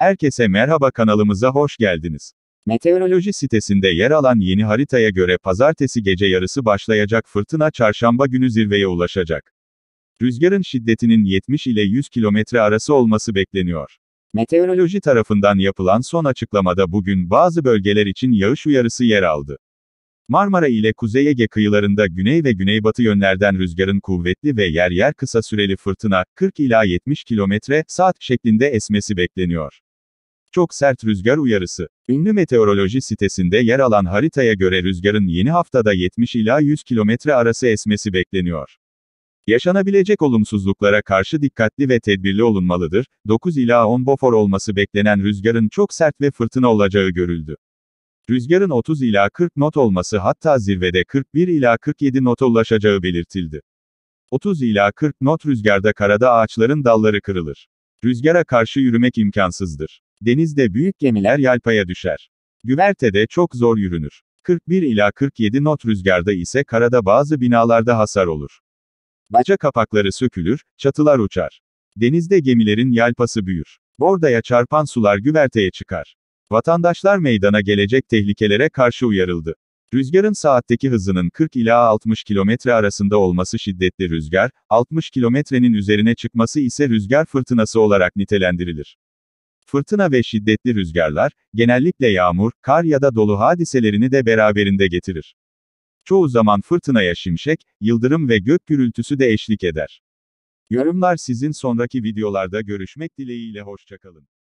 Herkese merhaba kanalımıza hoş geldiniz. Meteoroloji sitesinde yer alan yeni haritaya göre pazartesi gece yarısı başlayacak fırtına çarşamba günü zirveye ulaşacak. Rüzgarın şiddetinin 70 ile 100 kilometre arası olması bekleniyor. Meteoroloji tarafından yapılan son açıklamada bugün bazı bölgeler için yağış uyarısı yer aldı. Marmara ile Kuzey Ege kıyılarında güney ve güneybatı yönlerden rüzgarın kuvvetli ve yer yer kısa süreli fırtına, 40 ila 70 km saat şeklinde esmesi bekleniyor. Çok sert rüzgar uyarısı. Ünlü meteoroloji sitesinde yer alan haritaya göre rüzgarın yeni haftada 70 ila 100 kilometre arası esmesi bekleniyor. Yaşanabilecek olumsuzluklara karşı dikkatli ve tedbirli olunmalıdır. 9 ila 10 bofor olması beklenen rüzgarın çok sert ve fırtına olacağı görüldü. Rüzgarın 30 ila 40 not olması hatta zirvede 41 ila 47 nota ulaşacağı belirtildi. 30 ila 40 not rüzgarda karada ağaçların dalları kırılır. Rüzgara karşı yürümek imkansızdır. Denizde büyük gemiler yalpaya düşer. Güvertede çok zor yürünür. 41 ila 47 not rüzgarda ise karada bazı binalarda hasar olur. Baca kapakları sökülür, çatılar uçar. Denizde gemilerin yalpası büyür. Bordaya çarpan sular güverteye çıkar. Vatandaşlar meydana gelecek tehlikelere karşı uyarıldı. Rüzgarın saatteki hızının 40 ila 60 kilometre arasında olması şiddetli rüzgar, 60 kilometrenin üzerine çıkması ise rüzgar fırtınası olarak nitelendirilir. Fırtına ve şiddetli rüzgarlar, genellikle yağmur, kar ya da dolu hadiselerini de beraberinde getirir. Çoğu zaman fırtınaya şimşek, yıldırım ve gök gürültüsü de eşlik eder. Yorumlar sizin sonraki videolarda görüşmek dileğiyle hoşçakalın.